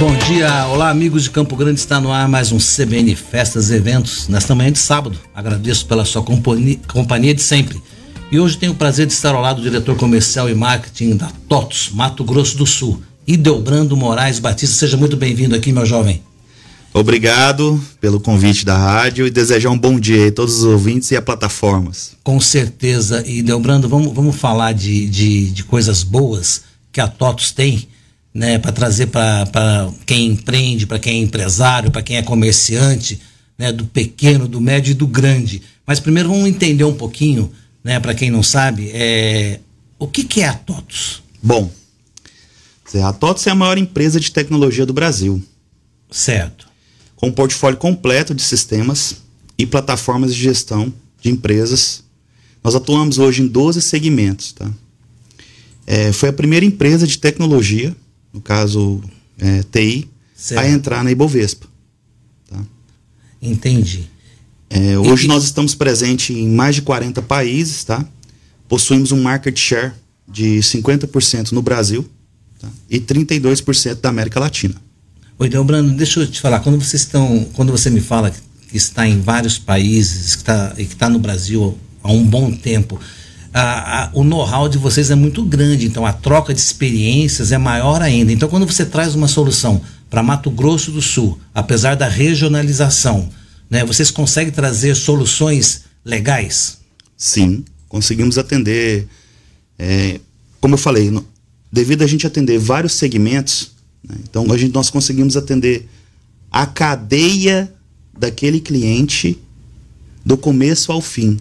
Bom dia, olá amigos de Campo Grande, está no ar mais um CBN Festas e Eventos, nesta manhã de sábado. Agradeço pela sua companhia, companhia de sempre. E hoje tenho o prazer de estar ao lado do diretor comercial e marketing da TOTS, Mato Grosso do Sul, Ideobrando Moraes Batista. Seja muito bem-vindo aqui, meu jovem. Obrigado pelo convite da rádio e desejar um bom dia a todos os ouvintes e a plataformas. Com certeza. E, Delbrando, vamos, vamos falar de, de, de coisas boas que a TOTOS tem né, para trazer para quem empreende, para quem é empresário, para quem é comerciante, né, do pequeno, do médio e do grande. Mas primeiro vamos entender um pouquinho, né, para quem não sabe, é, o que, que é a TOTUS? Bom, a TOTUS é a maior empresa de tecnologia do Brasil. Certo. Com um portfólio completo de sistemas e plataformas de gestão de empresas. Nós atuamos hoje em 12 segmentos. Tá? É, foi a primeira empresa de tecnologia no caso é, TI, certo. a entrar na Ibovespa. Tá? Entendi. É, hoje e... nós estamos presentes em mais de 40 países, tá? Possuímos um market share de 50% no Brasil tá? e 32% da América Latina. Oi, então, Brando, deixa eu te falar, quando vocês estão, quando você me fala que está em vários países, que está, e que está no Brasil há um bom tempo, a, a, o know-how de vocês é muito grande, então a troca de experiências é maior ainda. Então, quando você traz uma solução para Mato Grosso do Sul, apesar da regionalização, né, vocês conseguem trazer soluções legais? Sim, conseguimos atender. É, como eu falei, no, devido a gente atender vários segmentos, né, então a gente, nós conseguimos atender a cadeia daquele cliente do começo ao fim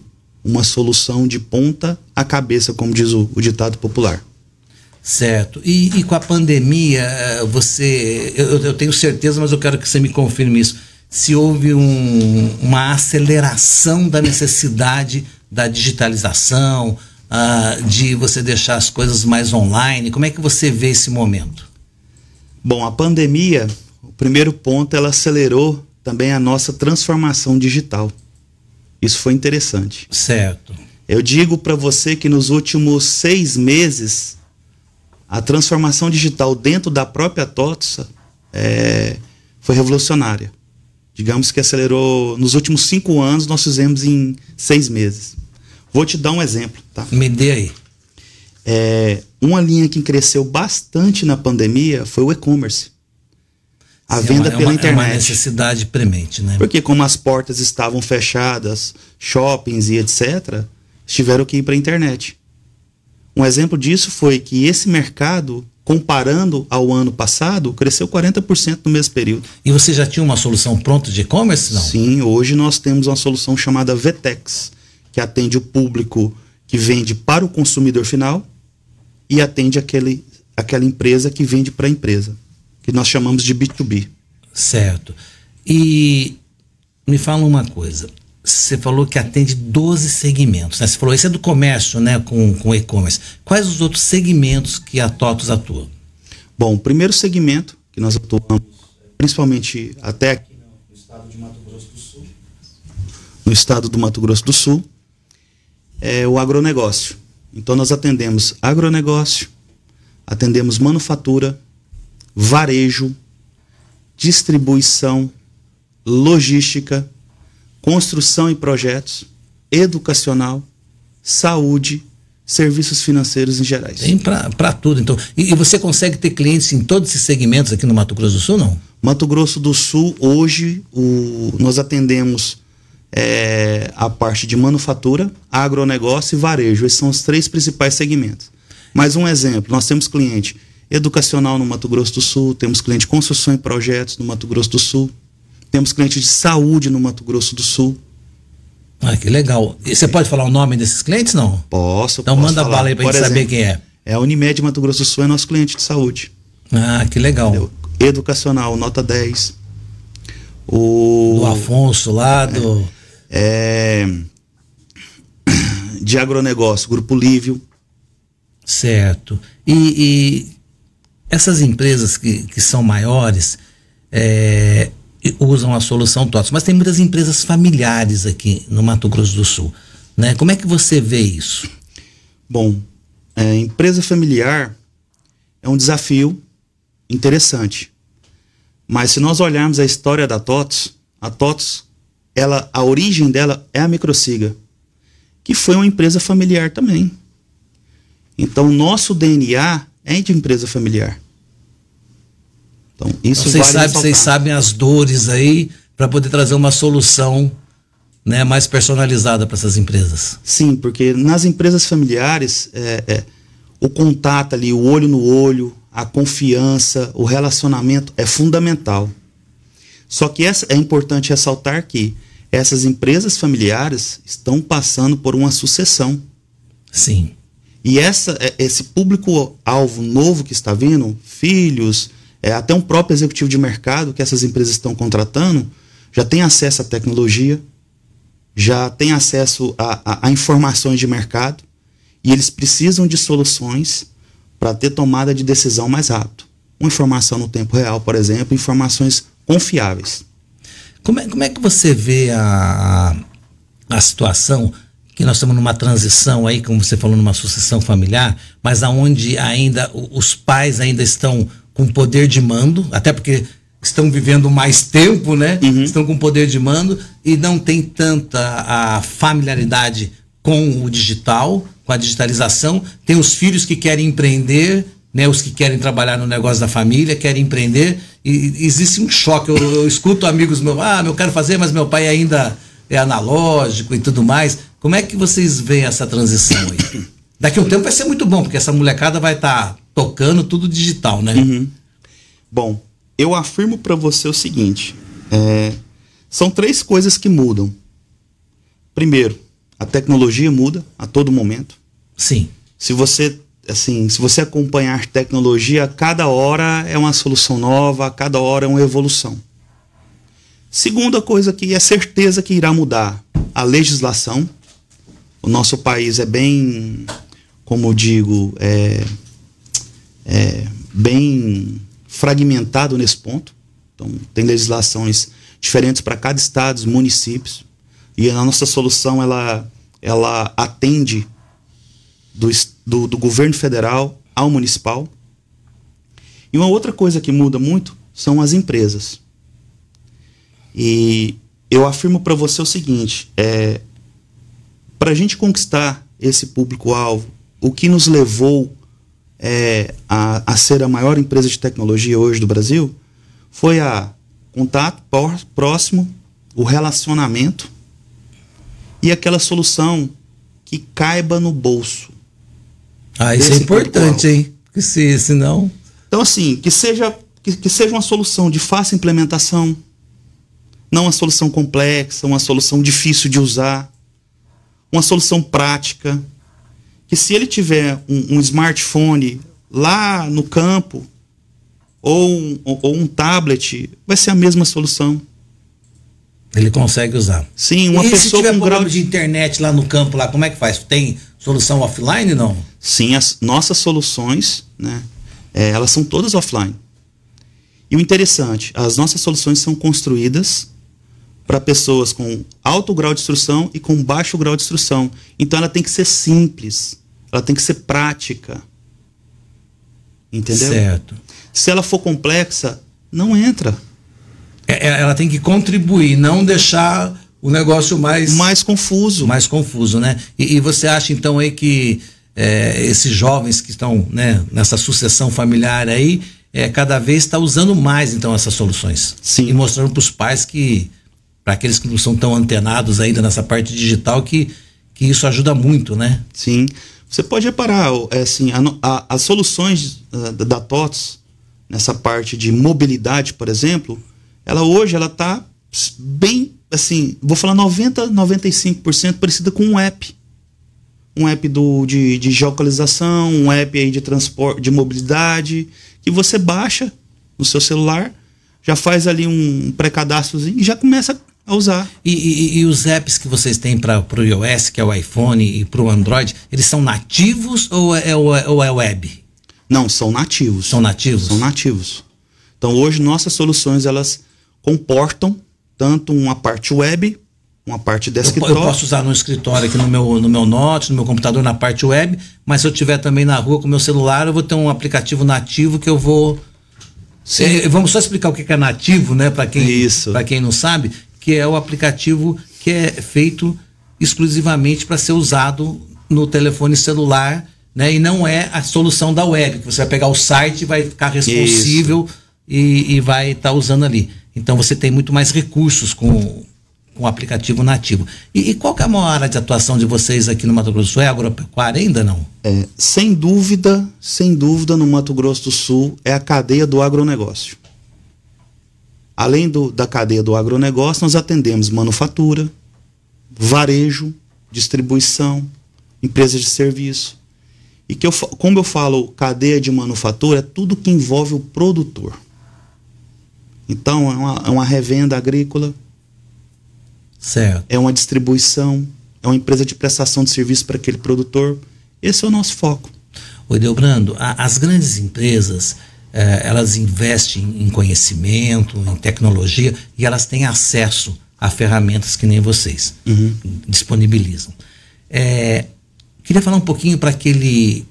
uma solução de ponta a cabeça, como diz o, o ditado popular. Certo. E, e, com a pandemia, eh, você. Eu, eu, tenho certeza, mas eu quero que você me confirme isso. Se houve um, uma aceleração da necessidade da digitalização, uh, de você deixar as coisas mais online, como é que você vê esse momento? Bom, a pandemia, o primeiro ponto, ela acelerou também a nossa transformação digital. Isso foi interessante. Certo. Eu digo para você que nos últimos seis meses, a transformação digital dentro da própria TOTSA é, foi revolucionária. Digamos que acelerou. Nos últimos cinco anos, nós fizemos em seis meses. Vou te dar um exemplo. Tá? Me dê aí. É, uma linha que cresceu bastante na pandemia foi o e-commerce. A é venda é uma, pela é uma, internet. É uma necessidade premente, né? Porque como as portas estavam fechadas, shoppings e etc., tiveram que ir para a internet. Um exemplo disso foi que esse mercado, comparando ao ano passado, cresceu 40% no mesmo período. E você já tinha uma solução pronta de e-commerce, Sim, hoje nós temos uma solução chamada Vetex, que atende o público que vende para o consumidor final e atende aquele, aquela empresa que vende para a empresa que nós chamamos de B2B. Certo. E me fala uma coisa. Você falou que atende 12 segmentos. Né? Você falou, esse é do comércio, né? Com, com e-commerce. Quais os outros segmentos que a TOTOS atua? Bom, o primeiro segmento que nós atuamos, principalmente até aqui né, no estado de Mato Grosso do Sul, no estado do Mato Grosso do Sul, é o agronegócio. Então nós atendemos agronegócio, atendemos manufatura, varejo, distribuição, logística, construção e projetos, educacional, saúde, serviços financeiros em gerais. Tem para tudo, então. E, e, você consegue ter clientes em todos esses segmentos aqui no Mato Grosso do Sul, não? Mato Grosso do Sul, hoje, o, nós atendemos é, a parte de manufatura, agronegócio e varejo. Esses são os três principais segmentos. Mais um exemplo, nós temos cliente educacional no Mato Grosso do Sul, temos cliente de construção e projetos no Mato Grosso do Sul, temos cliente de saúde no Mato Grosso do Sul. Ah, que legal. E você pode falar o nome desses clientes, não? Posso. Então posso manda falar. bala aí pra Por gente exemplo, saber quem é. É a Unimed Mato Grosso do Sul, é nosso cliente de saúde. Ah, que legal. Entendeu? Educacional, nota 10. O... Do Afonso lá, é. do... É, é... De agronegócio, Grupo Lívio. Certo. E, e essas empresas que, que são maiores é, usam a solução TOTS, mas tem muitas empresas familiares aqui no Mato Grosso do Sul. Né? Como é que você vê isso? Bom, é, empresa familiar é um desafio interessante. Mas se nós olharmos a história da TOTS, a TOTS, ela, a origem dela é a Microsiga, que foi uma empresa familiar também. Então, nosso DNA é de empresa familiar. Então, isso então, vocês, vale sabe, vocês sabem as dores aí para poder trazer uma solução né, mais personalizada para essas empresas. Sim, porque nas empresas familiares, é, é, o contato ali, o olho no olho, a confiança, o relacionamento é fundamental. Só que essa, é importante ressaltar que essas empresas familiares estão passando por uma sucessão. Sim. E essa, é, esse público-alvo novo que está vindo, filhos, é, até um próprio executivo de mercado que essas empresas estão contratando, já tem acesso à tecnologia, já tem acesso a, a, a informações de mercado e eles precisam de soluções para ter tomada de decisão mais rápido. Uma informação no tempo real, por exemplo, informações confiáveis. Como é, como é que você vê a, a situação? que nós estamos numa transição aí, como você falou, numa sucessão familiar, mas aonde ainda os pais ainda estão com poder de mando, até porque estão vivendo mais tempo, né? Uhum. Estão com poder de mando e não tem tanta a familiaridade com o digital, com a digitalização. Tem os filhos que querem empreender, né? Os que querem trabalhar no negócio da família, querem empreender. E existe um choque. Eu, eu escuto amigos meus, ah, eu quero fazer, mas meu pai ainda é analógico e tudo mais. Como é que vocês veem essa transição aí? Daqui a um tempo vai ser muito bom, porque essa molecada vai estar tá tocando tudo digital, né? Uhum. Bom, eu afirmo para você o seguinte: é, são três coisas que mudam. Primeiro, a tecnologia muda a todo momento. Sim. Se você assim, se você acompanhar tecnologia, a cada hora é uma solução nova, a cada hora é uma evolução. Segunda coisa que é certeza que irá mudar a legislação, o nosso país é bem, como digo, é, é bem fragmentado nesse ponto. Então, tem legislações diferentes para cada estado, municípios. E a nossa solução ela, ela atende do, do, do, governo federal ao municipal. E uma outra coisa que muda muito são as empresas. E eu afirmo para você o seguinte: é, para a gente conquistar esse público-alvo, o que nos levou é, a, a, ser a maior empresa de tecnologia hoje do Brasil foi a contato próximo, o relacionamento e aquela solução que caiba no bolso. Ah, isso é importante, hein? Porque se, senão. Então, assim, que seja, que, que seja uma solução de fácil implementação, não uma solução complexa, uma solução difícil de usar uma solução prática, que se ele tiver um, um smartphone lá no campo ou um, ou um tablet, vai ser a mesma solução. Ele consegue usar. Sim, uma e pessoa se tiver com problema grau... de internet lá no campo lá, como é que faz? Tem solução offline não? Sim, as nossas soluções, né, é, elas são todas offline. E o interessante, as nossas soluções são construídas para pessoas com alto grau de instrução e com baixo grau de instrução. Então ela tem que ser simples, ela tem que ser prática. Entendeu? Certo. Se ela for complexa, não entra. É, é, ela tem que contribuir, não deixar o negócio mais. Mais confuso. Mais confuso, né? E, e você acha então aí que é, esses jovens que estão né, nessa sucessão familiar aí, é, cada vez está usando mais então essas soluções. Sim. E mostrando para os pais que para aqueles que não são tão antenados ainda nessa parte digital, que, que isso ajuda muito, né? Sim. Você pode reparar, é assim, a, a, as soluções ah, da, da TOTS, nessa parte de mobilidade, por exemplo, ela hoje ela está bem, assim, vou falar 90, 95% parecida com um app. Um app do, de, de geocalização, um app aí de transporte, de mobilidade, que você baixa no seu celular, já faz ali um pré-cadastrozinho e já começa a usar. E, e, e os apps que vocês têm para o iOS, que é o iPhone, e para o Android, eles são nativos é, é, ou é, ou é web? Não, são nativos. São nativos? São nativos. Então hoje nossas soluções elas comportam tanto uma parte web, uma parte desktop. Eu, eu posso usar no escritório aqui no meu no meu note, no meu computador na parte web, mas se eu tiver também na rua com meu celular, eu vou ter um aplicativo nativo que eu vou Sim. É, vamos só explicar o que é nativo, né, para quem para quem não sabe que é o aplicativo que é feito exclusivamente para ser usado no telefone celular, né? E não é a solução da web, que você vai pegar o site, vai ficar responsível e, e, vai estar tá usando ali. Então você tem muito mais recursos com, com o aplicativo nativo. E, e qual é a maior área de atuação de vocês aqui no Mato Grosso do Sul? É agropecuária ainda não? É, sem dúvida, sem dúvida no Mato Grosso do Sul é a cadeia do agronegócio. Além do, da cadeia do agronegócio, nós atendemos manufatura, varejo, distribuição, empresas de serviço. E que eu, como eu falo cadeia de manufatura, é tudo que envolve o produtor. Então, é uma, é uma revenda agrícola. Certo. É uma distribuição, é uma empresa de prestação de serviço para aquele produtor. Esse é o nosso foco. Oi, Delbrando, as grandes empresas, eh, elas investem em conhecimento, em tecnologia e elas têm acesso a ferramentas que nem vocês uhum. disponibilizam. É, queria falar um pouquinho para aquele,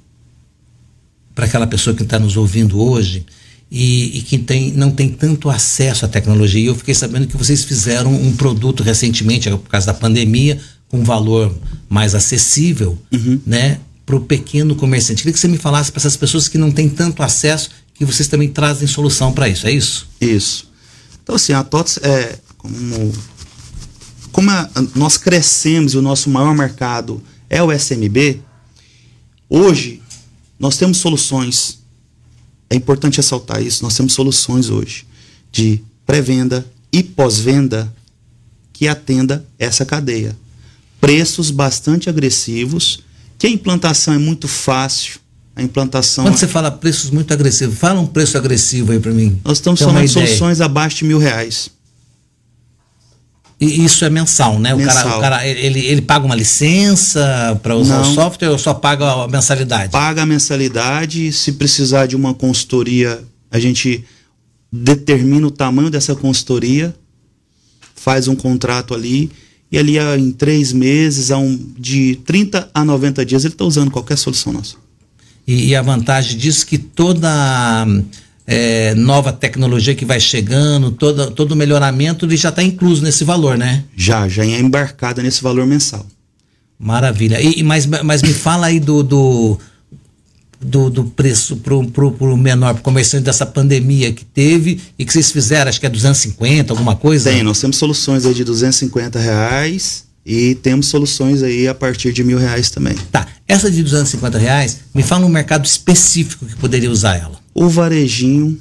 para aquela pessoa que está nos ouvindo hoje e, e, que tem, não tem tanto acesso à tecnologia. Eu fiquei sabendo que vocês fizeram um produto recentemente, é por causa da pandemia, com valor mais acessível, uhum. né? para o pequeno comerciante. Queria que você me falasse para essas pessoas que não têm tanto acesso que vocês também trazem solução para isso, é isso? Isso. Então, assim, a TOTS é como, como a, nós crescemos e o nosso maior mercado é o SMB, hoje nós temos soluções. É importante ressaltar isso. Nós temos soluções hoje de pré-venda e pós-venda que atenda essa cadeia. Preços bastante agressivos, que a implantação é muito fácil, a implantação. Quando você fala preços muito agressivos, fala um preço agressivo aí para mim. Nós estamos Tem falando de soluções abaixo de mil reais. E isso é mensal, né? O cara, o cara ele, ele paga uma licença para usar Não. o software ou só paga a mensalidade? Paga a mensalidade. Se precisar de uma consultoria, a gente determina o tamanho dessa consultoria, faz um contrato ali e ali em três meses, a um, de 30 a 90 dias, ele está usando qualquer solução nossa. E, e a vantagem disso é que toda é, nova tecnologia que vai chegando, toda, todo melhoramento, ele já está incluso nesse valor, né? Já, já é embarcado nesse valor mensal. Maravilha. E, mas, mas me fala aí do, do, do, do preço para o pro, pro menor, pro comerciante dessa pandemia que teve e que vocês fizeram, acho que é 250, alguma coisa? Tem, nós temos soluções aí de 250 reais e temos soluções aí a partir de mil reais também. Tá. Essa de 250 reais, me fala um mercado específico que poderia usar ela. O varejinho,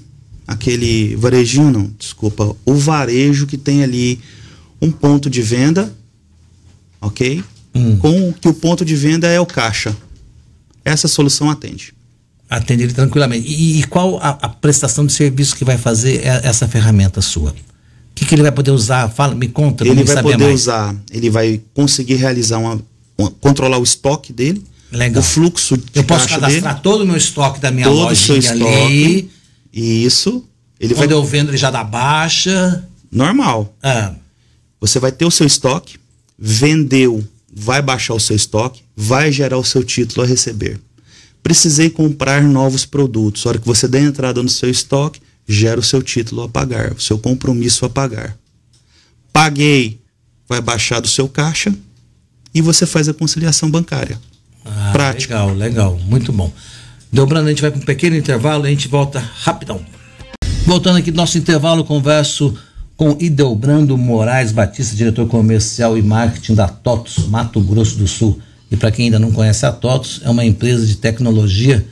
aquele. Varejinho não, desculpa. O varejo que tem ali um ponto de venda, ok? Hum. Com que o ponto de venda é o caixa. Essa solução atende. Atende ele tranquilamente. E, e qual a, a prestação de serviço que vai fazer essa ferramenta sua? que, que ele vai poder usar? Fala, me conta. Ele vai poder mais. usar, ele vai conseguir realizar uma, uma controlar o estoque dele, Legal. o fluxo de Eu posso cadastrar dele, todo o meu estoque da minha todo ali. o seu estoque, E Isso. Ele Quando vai, eu vendo, ele já dá baixa. Normal. Ah. Você vai ter o seu estoque, vendeu, vai baixar o seu estoque, vai gerar o seu título a receber. Precisei comprar novos produtos. A hora que você der entrada no seu estoque, gera o seu título a pagar, o seu compromisso a pagar. Paguei, vai baixar do seu caixa e você faz a conciliação bancária. Ah, Prático. Legal, legal, muito bom. Dobrando, a gente vai para um pequeno intervalo e a gente volta rapidão. Voltando aqui do nosso intervalo, converso com Idelbrando Moraes Batista, diretor comercial e marketing da TOTOS, Mato Grosso do Sul. E para quem ainda não conhece a TOTOS, é uma empresa de tecnologia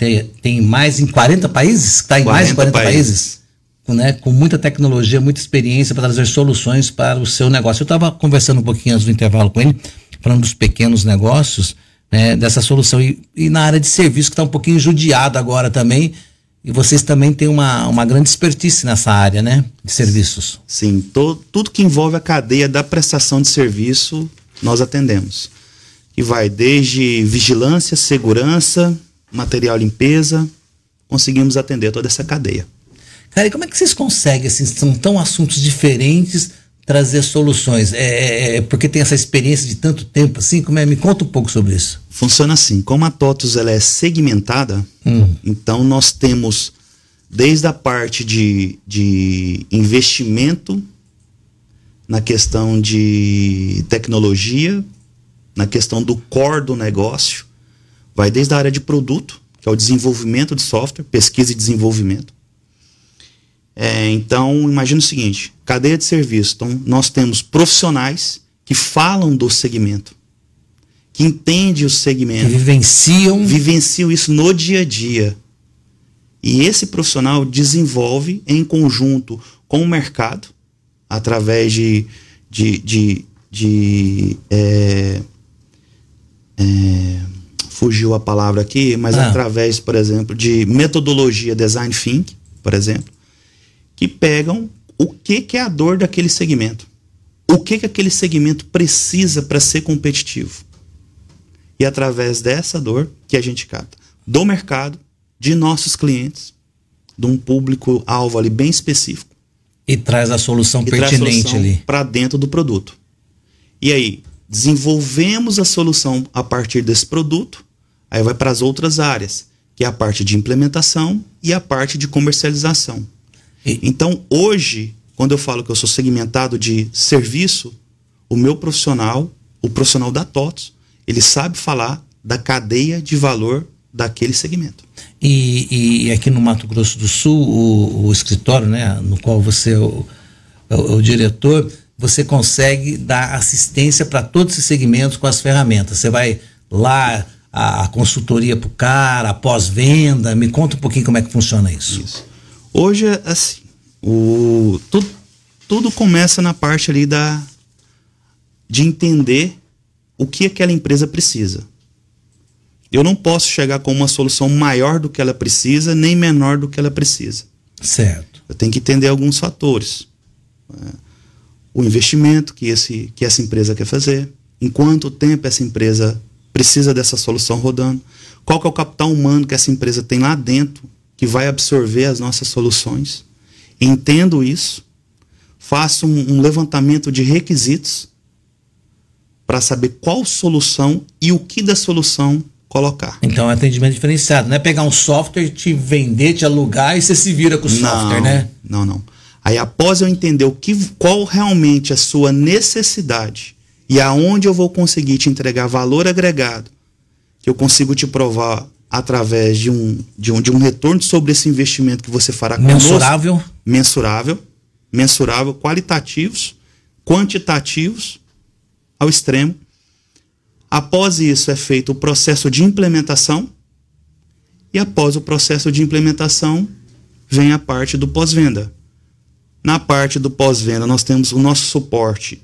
tem, tem mais em 40 países, está em mais de 40 países, países com, né, com muita tecnologia, muita experiência para trazer soluções para o seu negócio. Eu estava conversando um pouquinho antes do intervalo com ele, falando dos pequenos negócios, né, dessa solução. E, e na área de serviço, que está um pouquinho judiado agora também, e vocês também têm uma, uma grande expertise nessa área, né? De serviços. Sim, to, tudo que envolve a cadeia da prestação de serviço, nós atendemos. E vai desde vigilância, segurança, material limpeza, conseguimos atender toda essa cadeia. Cara, e como é que vocês conseguem, assim, são tão assuntos diferentes, trazer soluções? É é, é, é, porque tem essa experiência de tanto tempo, assim, como é? Me conta um pouco sobre isso. Funciona assim, como a TOTUS ela é segmentada, hum. então nós temos desde a parte de, de investimento na questão de tecnologia, na questão do core do negócio, Vai desde a área de produto, que é o desenvolvimento de software, pesquisa e desenvolvimento. É, então, imagina o seguinte: cadeia de serviço. Então, nós temos profissionais que falam do segmento, que entendem o segmento, que vivenciam, vivenciam isso no dia a dia. E esse profissional desenvolve em conjunto com o mercado, através de, de, de, de é, é, fugiu a palavra aqui, mas ah. através, por exemplo, de metodologia design thinking, por exemplo, que pegam o que, que é a dor daquele segmento. O que, que aquele segmento precisa para ser competitivo. E através dessa dor que a gente capta do mercado, de nossos clientes, de um público-alvo ali bem específico. E traz a solução pertinente ali. Para dentro do produto. E aí, desenvolvemos a solução a partir desse produto Aí vai para as outras áreas, que é a parte de implementação e a parte de comercialização. E... Então, hoje, quando eu falo que eu sou segmentado de serviço, o meu profissional, o profissional da TOTS, ele sabe falar da cadeia de valor daquele segmento. E, e aqui no Mato Grosso do Sul, o, o escritório, né, no qual você é o, é o, é o diretor, você consegue dar assistência para todos esses segmentos com as ferramentas. Você vai lá, a, a consultoria para o cara, a pós-venda? Me conta um pouquinho como é que funciona isso. isso. Hoje, é assim, o, tudo, tudo começa na parte ali da, de entender o que aquela empresa precisa. Eu não posso chegar com uma solução maior do que ela precisa, nem menor do que ela precisa. Certo. Eu tenho que entender alguns fatores. É, o investimento que, esse, que essa empresa quer fazer, em quanto tempo essa empresa precisa dessa solução rodando. Qual que é o capital humano que essa empresa tem lá dentro que vai absorver as nossas soluções? Entendo isso, faço um, um levantamento de requisitos para saber qual solução e o que da solução colocar. Então é atendimento diferenciado, não é pegar um software, te vender, te alugar e você se vira com o não, software, né? Não, não. Aí após eu entender o que, qual realmente é a sua necessidade e aonde eu vou conseguir te entregar valor agregado, que eu consigo te provar através de um, de um, de um retorno sobre esse investimento que você fará conosco. Mensurável. Mensurável. Mensurável, qualitativos, quantitativos, ao extremo. Após isso é feito o processo de implementação e após o processo de implementação vem a parte do pós-venda. Na parte do pós-venda nós temos o nosso suporte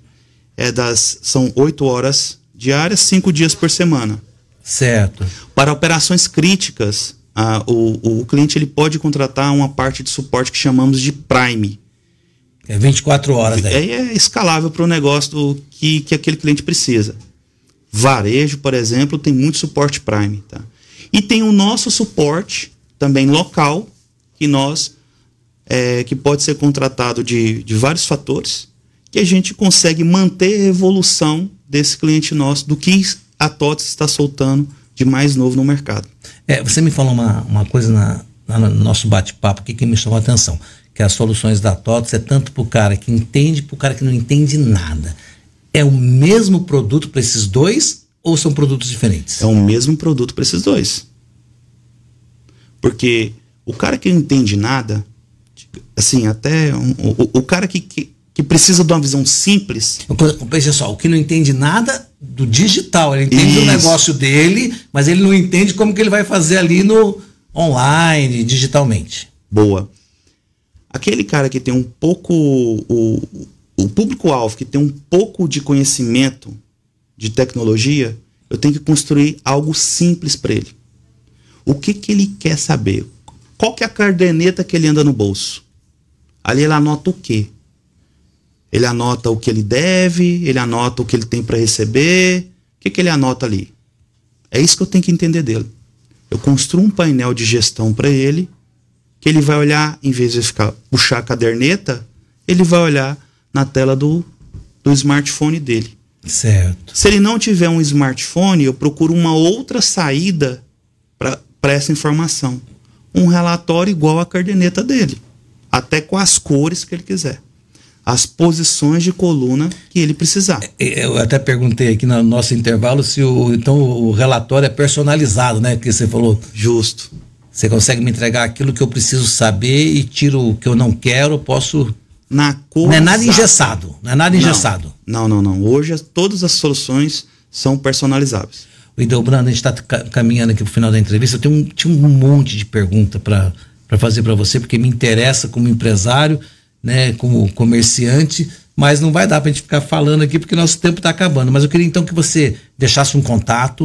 é das são oito horas diárias, cinco dias por semana. Certo. Para operações críticas, a, o, o cliente ele pode contratar uma parte de suporte que chamamos de Prime. É 24 horas daí. É, é escalável para o negócio do, que, que aquele cliente precisa. Varejo, por exemplo, tem muito suporte Prime. Tá? E tem o nosso suporte também local, que nós é, que pode ser contratado de, de vários fatores que a gente consegue manter a evolução desse cliente nosso, do que a TOTS está soltando de mais novo no mercado. É, você me falou uma, uma coisa na, na no nosso bate-papo aqui que me chamou a atenção, que as soluções da TOTS é tanto para o cara que entende, para o cara que não entende nada. É o mesmo produto para esses dois ou são produtos diferentes? É o mesmo produto para esses dois. Porque o cara que não entende nada, assim, até um, o, o cara que, que que precisa de uma visão simples. Pensa só, o que não entende nada do digital, ele entende Isso. o negócio dele, mas ele não entende como que ele vai fazer ali no online, digitalmente. Boa. Aquele cara que tem um pouco o, o público-alvo que tem um pouco de conhecimento de tecnologia, eu tenho que construir algo simples para ele. O que que ele quer saber? Qual que é a cardeneta que ele anda no bolso? Ali ele anota o quê? Ele anota o que ele deve, ele anota o que ele tem para receber. O que, que ele anota ali? É isso que eu tenho que entender dele. Eu construo um painel de gestão para ele, que ele vai olhar, em vez de ficar puxar a caderneta, ele vai olhar na tela do, do smartphone dele. Certo. Se ele não tiver um smartphone, eu procuro uma outra saída para essa informação. Um relatório igual à caderneta dele, até com as cores que ele quiser as posições de coluna que ele precisar. É, é, eu até perguntei aqui no nosso intervalo se o então o relatório é personalizado, né? Que você falou. Justo. Você consegue me entregar aquilo que eu preciso saber e tiro o que eu não quero, posso na cor. Não é nada engessado, não é nada engessado. Não, não, não. não. Hoje todas as soluções são personalizáveis. O Idelbrando, a gente está caminhando aqui para o final da entrevista. Eu tenho um, tinha um monte de pergunta para fazer para você, porque me interessa como empresário né, como comerciante, mas não vai dar para a gente ficar falando aqui porque nosso tempo está acabando. Mas eu queria então que você deixasse um contato,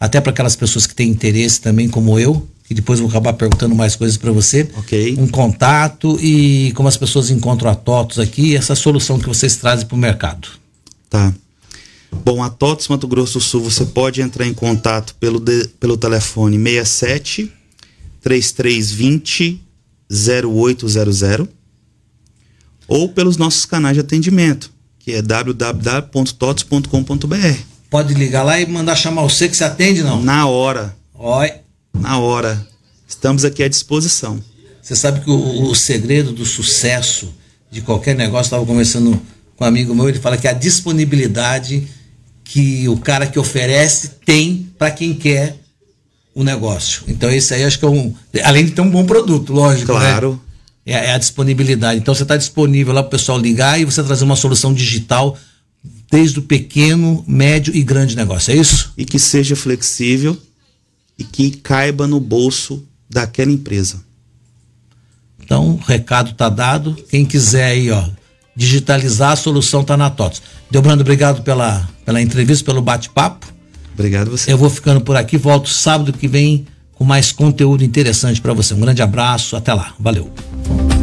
até para aquelas pessoas que têm interesse também, como eu, que depois vou acabar perguntando mais coisas para você. Ok. Um contato e como as pessoas encontram a TOTOS aqui e essa solução que vocês trazem para o mercado. Tá. Bom, a TOTOS Mato Grosso do Sul, você pode entrar em contato pelo, de, pelo telefone 67 3320 0800 ou pelos nossos canais de atendimento, que é www.totos.com.br. Pode ligar lá e mandar chamar você que se atende, não? Na hora. Oi. Na hora. Estamos aqui à disposição. Você sabe que o, o segredo do sucesso de qualquer negócio, estava conversando com um amigo meu, ele fala que é a disponibilidade que o cara que oferece tem para quem quer o negócio. Então, isso aí acho que é um. Além de ter um bom produto, lógico. Né? Claro. Né? É, é a disponibilidade. Então você está disponível lá para o pessoal ligar e você trazer uma solução digital desde o pequeno, médio e grande negócio. É isso? E que seja flexível e que caiba no bolso daquela empresa. Então, o recado está dado. Quem quiser aí, ó, digitalizar a solução está na TOTS. Delbrando, obrigado pela, pela entrevista, pelo bate-papo. Obrigado você. Eu vou ficando por aqui, volto sábado que vem com mais conteúdo interessante para você. Um grande abraço, até lá. Valeu.